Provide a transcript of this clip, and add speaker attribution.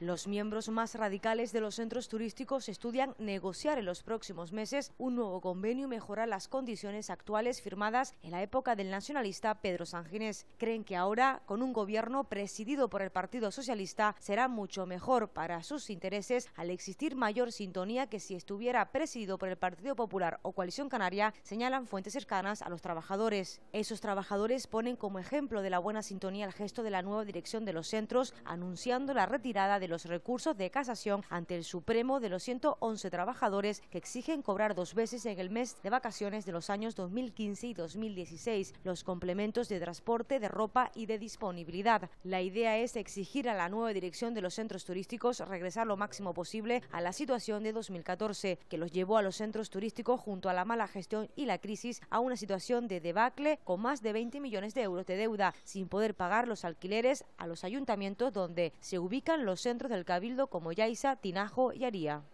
Speaker 1: Los miembros más radicales de los centros turísticos estudian negociar en los próximos meses un nuevo convenio y mejorar las condiciones actuales firmadas en la época del nacionalista Pedro Sanginés. Creen que ahora, con un gobierno presidido por el Partido Socialista, será mucho mejor para sus intereses al existir mayor sintonía que si estuviera presidido por el Partido Popular o Coalición Canaria, señalan fuentes cercanas a los trabajadores. Esos trabajadores ponen como ejemplo de la buena sintonía el gesto de la nueva dirección de los centros, anunciando la retirada de los recursos de casación ante el Supremo de los 111 trabajadores que exigen cobrar dos veces en el mes de vacaciones de los años 2015 y 2016 los complementos de transporte, de ropa y de disponibilidad. La idea es exigir a la nueva dirección de los centros turísticos regresar lo máximo posible a la situación de 2014, que los llevó a los centros turísticos junto a la mala gestión y la crisis a una situación de debacle con más de 20 millones de euros de deuda, sin poder pagar los alquileres a los ayuntamientos donde se ubican los centros ...dentro del Cabildo como Yaisa, Tinajo y Aría.